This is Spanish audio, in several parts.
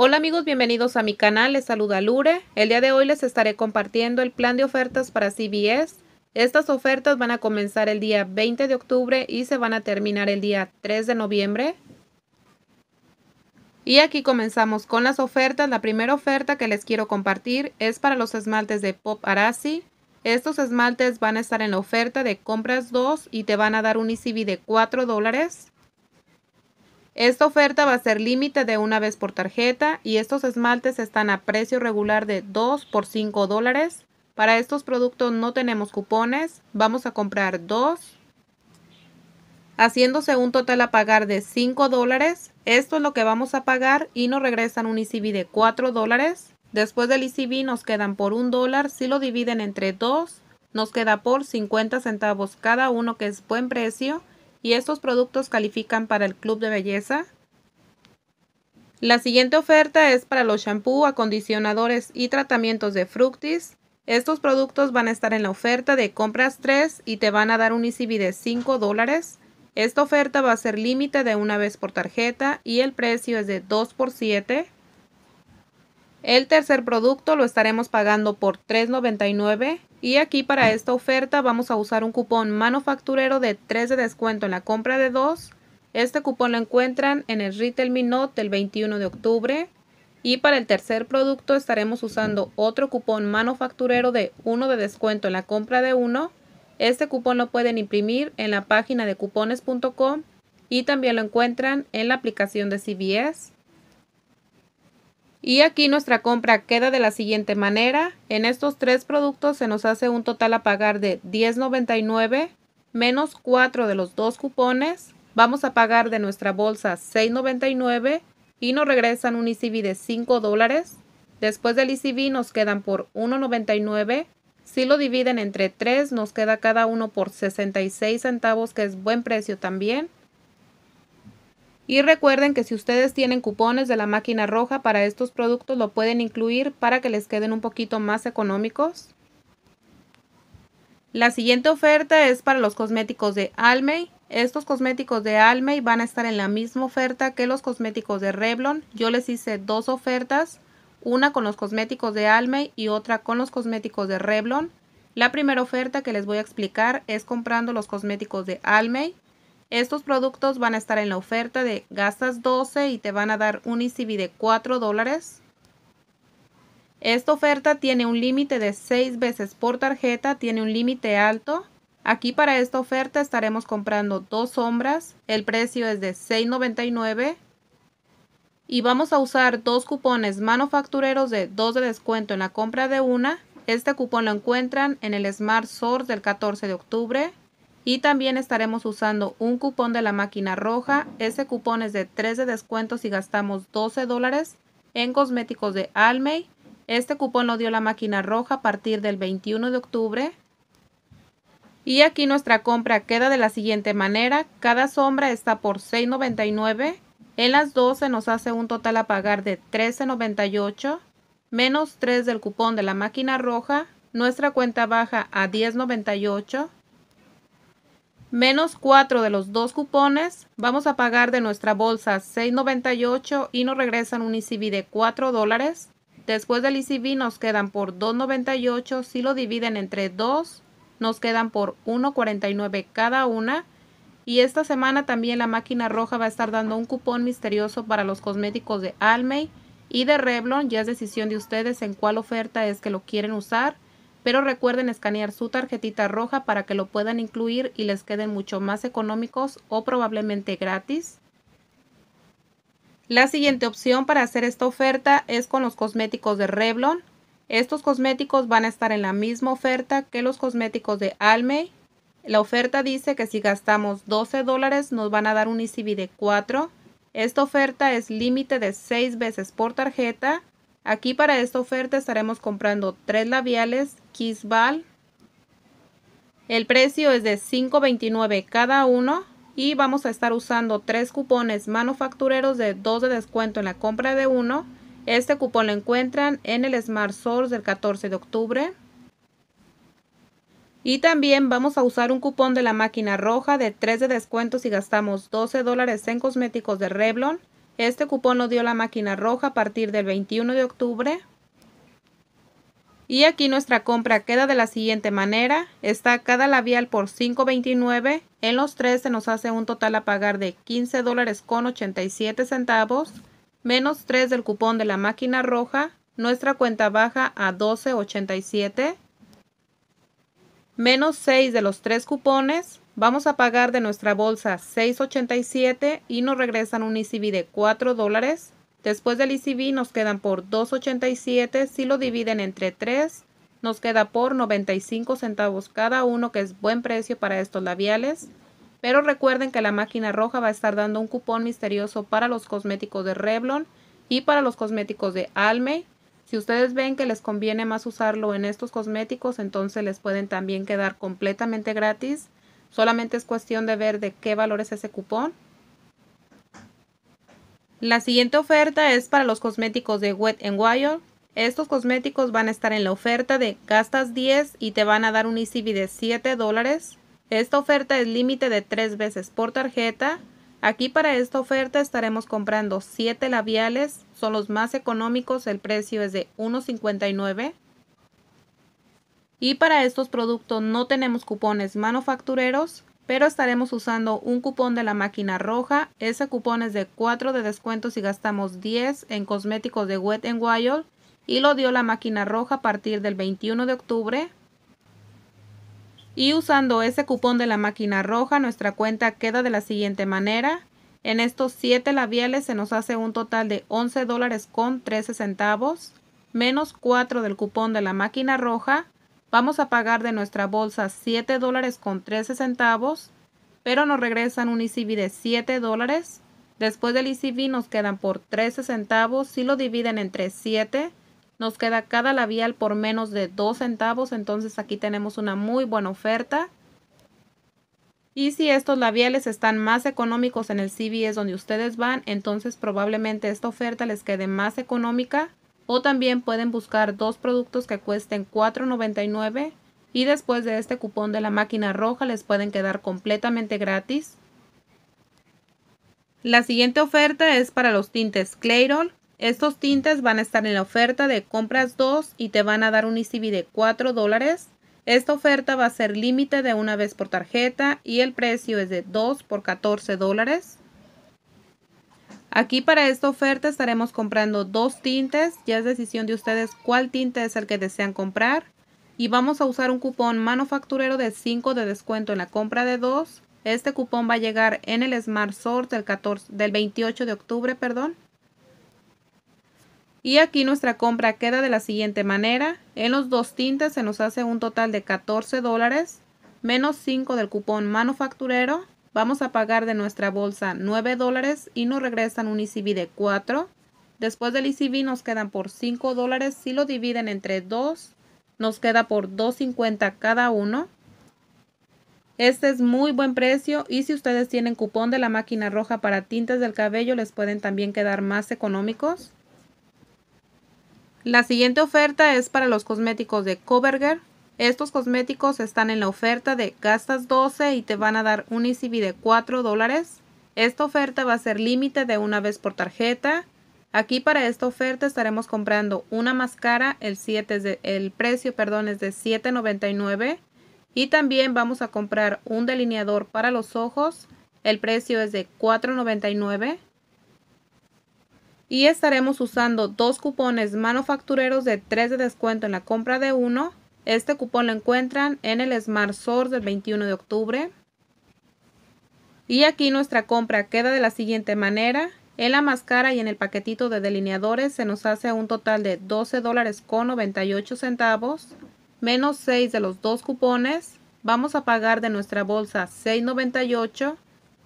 Hola amigos, bienvenidos a mi canal, les saluda Lure. El día de hoy les estaré compartiendo el plan de ofertas para CBS. Estas ofertas van a comenzar el día 20 de octubre y se van a terminar el día 3 de noviembre. Y aquí comenzamos con las ofertas. La primera oferta que les quiero compartir es para los esmaltes de Pop Arasi. Estos esmaltes van a estar en la oferta de compras 2 y te van a dar un ECB de 4 dólares. Esta oferta va a ser límite de una vez por tarjeta y estos esmaltes están a precio regular de 2 por 5 dólares. Para estos productos no tenemos cupones, vamos a comprar dos haciéndose un total a pagar de 5 dólares. Esto es lo que vamos a pagar y nos regresan un ICB de 4 dólares. Después del ICB nos quedan por 1 dólar. Si lo dividen entre 2, nos queda por 50 centavos cada uno que es buen precio y estos productos califican para el club de belleza. La siguiente oferta es para los shampoo, acondicionadores y tratamientos de fructis. Estos productos van a estar en la oferta de compras 3 y te van a dar un ECB de 5 dólares. Esta oferta va a ser límite de una vez por tarjeta y el precio es de 2 por 7. El tercer producto lo estaremos pagando por $3.99 y aquí para esta oferta vamos a usar un cupón manufacturero de 3 de descuento en la compra de 2. Este cupón lo encuentran en el Retail Minute del 21 de octubre. Y para el tercer producto estaremos usando otro cupón manufacturero de 1 de descuento en la compra de 1. Este cupón lo pueden imprimir en la página de cupones.com y también lo encuentran en la aplicación de CBS. Y aquí nuestra compra queda de la siguiente manera. En estos tres productos se nos hace un total a pagar de $10.99 menos 4 de los dos cupones. Vamos a pagar de nuestra bolsa $6.99 y nos regresan un ICB de $5 dólares. Después del ICB nos quedan por $1.99. Si lo dividen entre 3 nos queda cada uno por 66 centavos que es buen precio también. Y recuerden que si ustedes tienen cupones de la máquina roja para estos productos lo pueden incluir para que les queden un poquito más económicos. La siguiente oferta es para los cosméticos de Almey. Estos cosméticos de Almey van a estar en la misma oferta que los cosméticos de Revlon. Yo les hice dos ofertas, una con los cosméticos de Almey y otra con los cosméticos de Revlon. La primera oferta que les voy a explicar es comprando los cosméticos de Almey estos productos van a estar en la oferta de gastas 12 y te van a dar un ECB de 4 dólares. Esta oferta tiene un límite de 6 veces por tarjeta, tiene un límite alto. Aquí para esta oferta estaremos comprando dos sombras, el precio es de $6.99 y vamos a usar dos cupones manufactureros de 2 de descuento en la compra de una. Este cupón lo encuentran en el Smart Source del 14 de octubre. Y también estaremos usando un cupón de la máquina roja. Ese cupón es de 3 de descuento si gastamos 12 dólares en cosméticos de Almey. Este cupón lo dio la máquina roja a partir del 21 de octubre. Y aquí nuestra compra queda de la siguiente manera. Cada sombra está por $6.99. En las 12 nos hace un total a pagar de $13.98 menos 3 del cupón de la máquina roja. Nuestra cuenta baja a $10.98 menos 4 de los dos cupones, vamos a pagar de nuestra bolsa 6.98 y nos regresan un ICB de 4 dólares. Después del ICB nos quedan por 2.98, si lo dividen entre 2 nos quedan por 1.49 cada una. Y esta semana también la máquina roja va a estar dando un cupón misterioso para los cosméticos de Almay y de Revlon. Ya es decisión de ustedes en cuál oferta es que lo quieren usar pero recuerden escanear su tarjetita roja para que lo puedan incluir y les queden mucho más económicos o probablemente gratis. La siguiente opción para hacer esta oferta es con los cosméticos de Revlon. Estos cosméticos van a estar en la misma oferta que los cosméticos de Almay. La oferta dice que si gastamos 12 dólares nos van a dar un ECB de 4. Esta oferta es límite de 6 veces por tarjeta Aquí para esta oferta estaremos comprando tres labiales Kissbal. El precio es de 5.29 cada uno y vamos a estar usando tres cupones manufactureros de 2 de descuento en la compra de uno. Este cupón lo encuentran en el Smart Source del 14 de octubre. Y también vamos a usar un cupón de la máquina roja de 3 de descuento si gastamos 12 en cosméticos de Revlon. Este cupón lo dio la máquina roja a partir del 21 de octubre. Y aquí nuestra compra queda de la siguiente manera. Está cada labial por $5.29. En los tres se nos hace un total a pagar de $15.87 dólares con 87 centavos. Menos 3 del cupón de la máquina roja. Nuestra cuenta baja a 12.87. Menos 6 de los tres cupones. Vamos a pagar de nuestra bolsa 6.87 y nos regresan un ECB de 4 dólares. Después del ECB nos quedan por 2.87. Si lo dividen entre 3, nos queda por 95 centavos cada uno, que es buen precio para estos labiales. Pero recuerden que la máquina roja va a estar dando un cupón misterioso para los cosméticos de Revlon y para los cosméticos de Almay. Si ustedes ven que les conviene más usarlo en estos cosméticos, entonces les pueden también quedar completamente gratis Solamente es cuestión de ver de qué valor es ese cupón. La siguiente oferta es para los cosméticos de Wet n Wild. Estos cosméticos van a estar en la oferta de gastas 10 y te van a dar un ECB de 7 dólares. Esta oferta es límite de 3 veces por tarjeta. Aquí para esta oferta estaremos comprando 7 labiales, son los más económicos, el precio es de 1.59. Y para estos productos no tenemos cupones manufactureros, pero estaremos usando un cupón de la máquina roja. Ese cupón es de 4 de descuento si gastamos 10 en cosméticos de Wet n Wild y lo dio la máquina roja a partir del 21 de octubre. Y usando ese cupón de la máquina roja, nuestra cuenta queda de la siguiente manera. En estos 7 labiales se nos hace un total de 11 dólares con 13 centavos, menos 4 del cupón de la máquina roja, Vamos a pagar de nuestra bolsa 7 dólares con 13 centavos, pero nos regresan un ICB de 7 dólares. Después del ICB nos quedan por 13 centavos. Si lo dividen entre 7, nos queda cada labial por menos de 2 centavos. Entonces aquí tenemos una muy buena oferta. Y si estos labiales están más económicos en el CVS donde ustedes van, entonces probablemente esta oferta les quede más económica o también pueden buscar dos productos que cuesten $4.99 y después de este cupón de la máquina roja les pueden quedar completamente gratis. La siguiente oferta es para los tintes Clairol. Estos tintes van a estar en la oferta de compras 2 y te van a dar un ECB de 4 dólares. Esta oferta va a ser límite de una vez por tarjeta y el precio es de 2 por 14 dólares. Aquí para esta oferta estaremos comprando dos tintes. Ya es decisión de ustedes cuál tinte es el que desean comprar. Y vamos a usar un cupón manufacturero de 5 de descuento en la compra de dos. Este cupón va a llegar en el Smart Sort del, 14, del 28 de octubre. perdón. Y aquí nuestra compra queda de la siguiente manera. En los dos tintes se nos hace un total de 14 dólares menos 5 del cupón manufacturero Vamos a pagar de nuestra bolsa 9 dólares y nos regresan un ECB de 4. Después del ECB nos quedan por 5 dólares. Si lo dividen entre 2, nos queda por 2.50 cada uno. Este es muy buen precio y si ustedes tienen cupón de la máquina roja para tintes del cabello les pueden también quedar más económicos. La siguiente oferta es para los cosméticos de Covergirl. Estos cosméticos están en la oferta de gastas 12 y te van a dar un ECB de 4 dólares. Esta oferta va a ser límite de una vez por tarjeta. Aquí para esta oferta estaremos comprando una máscara, el, el precio perdón, es de $7.99. Y también vamos a comprar un delineador para los ojos, el precio es de $4.99. Y estaremos usando dos cupones manufactureros de 3 de descuento en la compra de uno este cupón lo encuentran en el Smart del 21 de octubre. Y aquí nuestra compra queda de la siguiente manera. En la máscara y en el paquetito de delineadores se nos hace un total de $12.98. dólares con centavos, menos 6 de los dos cupones. Vamos a pagar de nuestra bolsa 6.98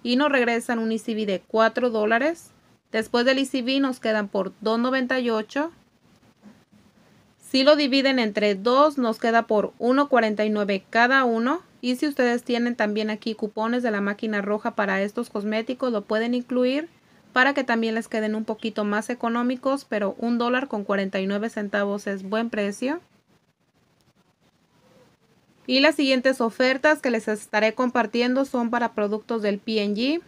y nos regresan un ICB de 4 dólares. Después del ICB nos quedan por 2.98 si lo dividen entre dos nos queda por 1.49 cada uno. Y si ustedes tienen también aquí cupones de la máquina roja para estos cosméticos, lo pueden incluir para que también les queden un poquito más económicos, pero un dólar con 49 centavos es buen precio. Y las siguientes ofertas que les estaré compartiendo son para productos del P&G.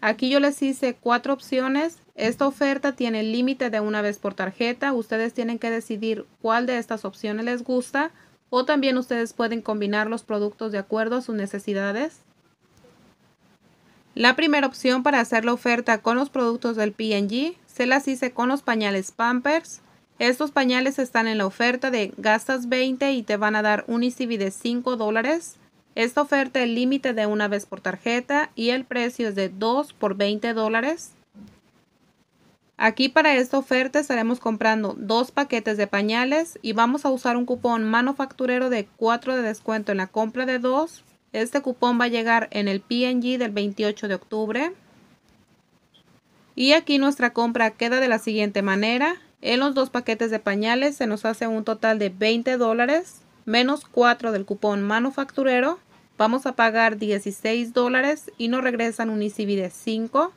Aquí yo les hice cuatro opciones esta oferta tiene el límite de una vez por tarjeta. Ustedes tienen que decidir cuál de estas opciones les gusta o también ustedes pueden combinar los productos de acuerdo a sus necesidades. La primera opción para hacer la oferta con los productos del P&G se las hice con los pañales Pampers. Estos pañales están en la oferta de gastas 20 y te van a dar un ICB de 5 dólares. Esta oferta el límite de una vez por tarjeta y el precio es de 2 por 20 dólares. Aquí para esta oferta estaremos comprando dos paquetes de pañales y vamos a usar un cupón manufacturero de 4 de descuento en la compra de dos. Este cupón va a llegar en el PNG del 28 de octubre. Y aquí nuestra compra queda de la siguiente manera. En los dos paquetes de pañales se nos hace un total de 20 dólares menos 4 del cupón manufacturero. Vamos a pagar 16 dólares y nos regresan un ICB de 5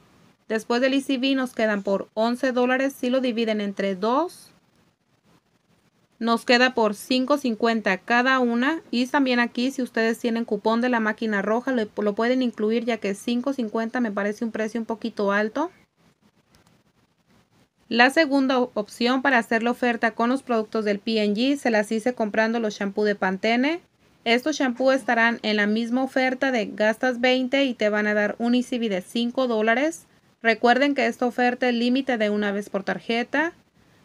Después del ICB e nos quedan por 11 dólares. Si lo dividen entre 2, nos queda por 5.50 cada una. Y también aquí, si ustedes tienen cupón de la máquina roja, lo, pueden incluir ya que 5.50 me parece un precio un poquito alto. La segunda opción para hacer la oferta con los productos del P&G se las hice comprando los shampoos de Pantene. Estos shampoos estarán en la misma oferta de gastas 20 y te van a dar un ICB e de 5 dólares. Recuerden que esta oferta es límite de una vez por tarjeta.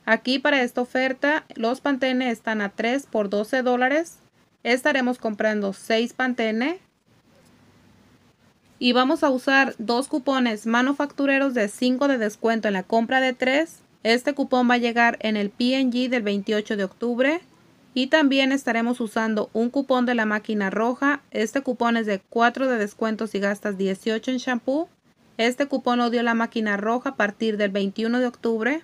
Aquí para esta oferta los pantene están a 3 por 12 dólares. Estaremos comprando 6 pantene. Y vamos a usar dos cupones manufactureros de 5 de descuento en la compra de 3. Este cupón va a llegar en el PNG del 28 de octubre. Y también estaremos usando un cupón de la máquina roja. Este cupón es de 4 de descuento si gastas 18 en shampoo. Este cupón lo dio la máquina roja a partir del 21 de octubre.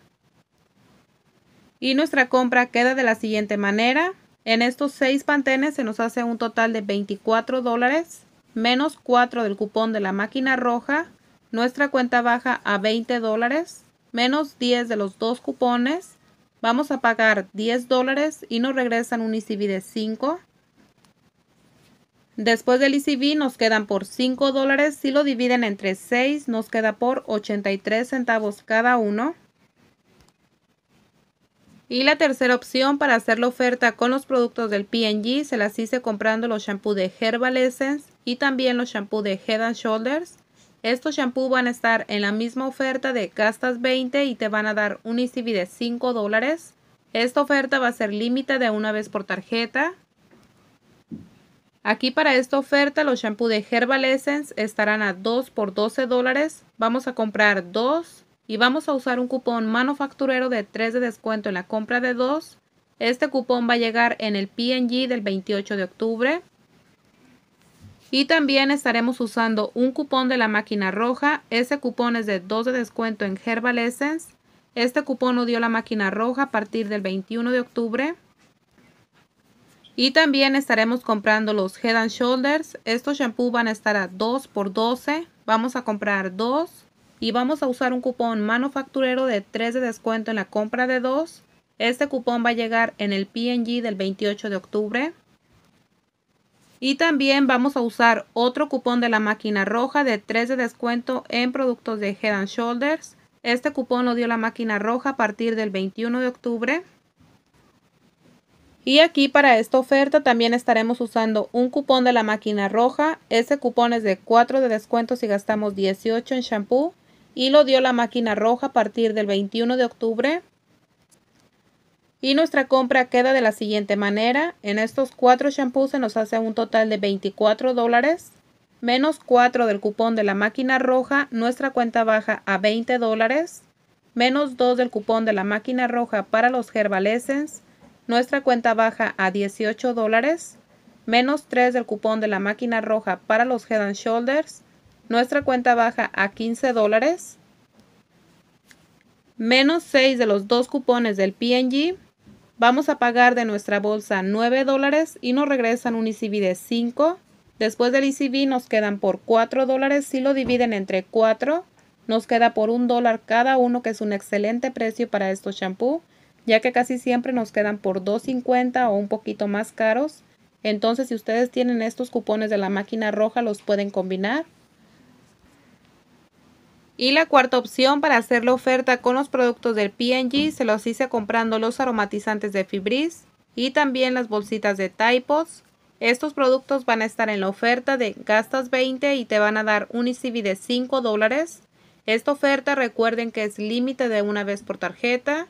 Y nuestra compra queda de la siguiente manera. En estos 6 pantenes se nos hace un total de 24 dólares menos 4 del cupón de la máquina roja. Nuestra cuenta baja a 20 dólares menos 10 de los dos cupones. Vamos a pagar 10 dólares y nos regresan un ICB de 5. Después del ICB nos quedan por 5 dólares. Si lo dividen entre 6 nos queda por 83 centavos cada uno. Y la tercera opción para hacer la oferta con los productos del P&G se las hice comprando los shampoos de Herbal Essence y también los shampoos de Head and Shoulders. Estos shampoos van a estar en la misma oferta de gastas 20 y te van a dar un ECB de 5 dólares. Esta oferta va a ser límite de una vez por tarjeta. Aquí para esta oferta los shampoos de Herbal Essence estarán a 2 por 12 dólares. Vamos a comprar 2 y vamos a usar un cupón manufacturero de 3 de descuento en la compra de 2. Este cupón va a llegar en el P&G del 28 de octubre. Y también estaremos usando un cupón de la máquina roja. Ese cupón es de 2 de descuento en Herbal Essence. Este cupón lo dio la máquina roja a partir del 21 de octubre. Y también estaremos comprando los Head and Shoulders. Estos shampoos van a estar a 2 x 12. Vamos a comprar 2 y vamos a usar un cupón manufacturero de 3 de descuento en la compra de 2. Este cupón va a llegar en el PNG del 28 de octubre. Y también vamos a usar otro cupón de la máquina roja de 3 de descuento en productos de Head and Shoulders. Este cupón lo dio la máquina roja a partir del 21 de octubre. Y aquí para esta oferta también estaremos usando un cupón de la máquina roja. Ese cupón es de 4 de descuento si gastamos 18 en shampoo. Y lo dio la máquina roja a partir del 21 de octubre. Y nuestra compra queda de la siguiente manera. En estos 4 shampoos se nos hace un total de 24 dólares. Menos 4 del cupón de la máquina roja, nuestra cuenta baja a 20 dólares. Menos 2 del cupón de la máquina roja para los Herbal nuestra cuenta baja a 18 dólares, menos 3 del cupón de la máquina roja para los Head and Shoulders, nuestra cuenta baja a 15 dólares, menos 6 de los dos cupones del PNG, vamos a pagar de nuestra bolsa 9 dólares y nos regresan un ECB de 5. Después del ECB nos quedan por 4 dólares, si lo dividen entre 4 nos queda por un dólar cada uno, que es un excelente precio para estos shampoos ya que casi siempre nos quedan por 2.50 o un poquito más caros. Entonces si ustedes tienen estos cupones de la máquina roja los pueden combinar. Y la cuarta opción para hacer la oferta con los productos del P&G se los hice comprando los aromatizantes de Fibris y también las bolsitas de Typos. Estos productos van a estar en la oferta de gastas 20 y te van a dar un ICB de 5 dólares. Esta oferta recuerden que es límite de una vez por tarjeta.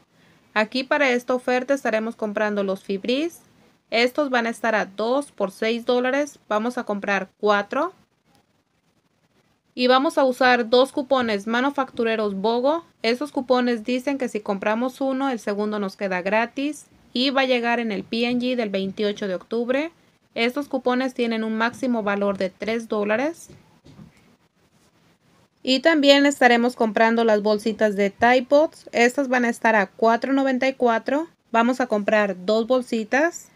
Aquí para esta oferta estaremos comprando los fibris. Estos van a estar a 2 por 6 dólares. Vamos a comprar 4. Y vamos a usar dos cupones manufactureros Bogo. Esos cupones dicen que si compramos uno, el segundo nos queda gratis. Y va a llegar en el PNG del 28 de octubre. Estos cupones tienen un máximo valor de 3 dólares. Y también estaremos comprando las bolsitas de Tide Pods. Estas van a estar a $4.94. Vamos a comprar dos bolsitas.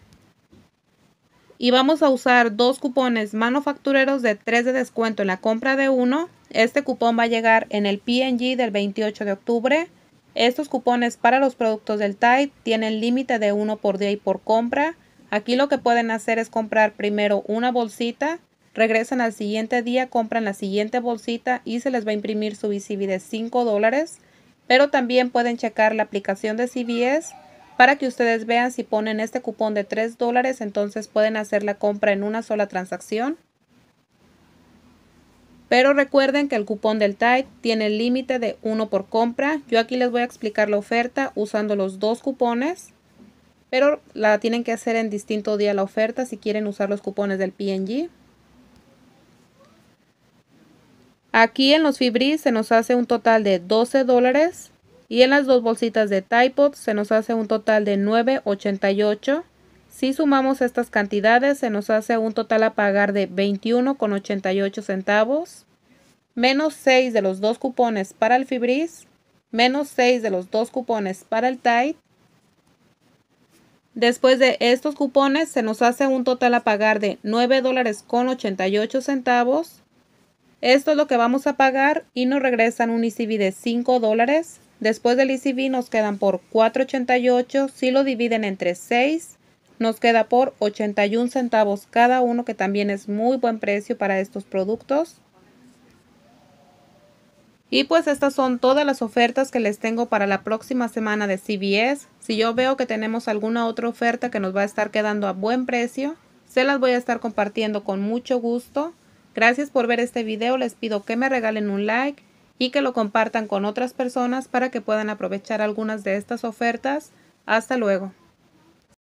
Y vamos a usar dos cupones manufactureros de 3 de descuento en la compra de uno. Este cupón va a llegar en el PNG del 28 de octubre. Estos cupones para los productos del Tide tienen límite de uno por día y por compra. Aquí lo que pueden hacer es comprar primero una bolsita regresan al siguiente día, compran la siguiente bolsita y se les va a imprimir su ECB de 5 dólares. Pero también pueden checar la aplicación de CVS para que ustedes vean si ponen este cupón de 3 dólares, entonces pueden hacer la compra en una sola transacción. Pero recuerden que el cupón del Tide tiene el límite de 1 por compra. Yo aquí les voy a explicar la oferta usando los dos cupones. Pero la tienen que hacer en distinto día la oferta si quieren usar los cupones del PNG. Aquí en los fibris se nos hace un total de 12 dólares y en las dos bolsitas de Tide se nos hace un total de 9.88. Si sumamos estas cantidades se nos hace un total a pagar de 21.88 centavos, menos 6 de los dos cupones para el fibris, menos 6 de los dos cupones para el Tide. Después de estos cupones se nos hace un total a pagar de 9 dólares con 88 centavos esto es lo que vamos a pagar y nos regresan un ECB de 5 dólares. Después del ECB nos quedan por 4.88. Si lo dividen entre 6, nos queda por 81 centavos cada uno, que también es muy buen precio para estos productos. Y pues estas son todas las ofertas que les tengo para la próxima semana de CBS. Si yo veo que tenemos alguna otra oferta que nos va a estar quedando a buen precio, se las voy a estar compartiendo con mucho gusto. Gracias por ver este video, les pido que me regalen un like y que lo compartan con otras personas para que puedan aprovechar algunas de estas ofertas. Hasta luego.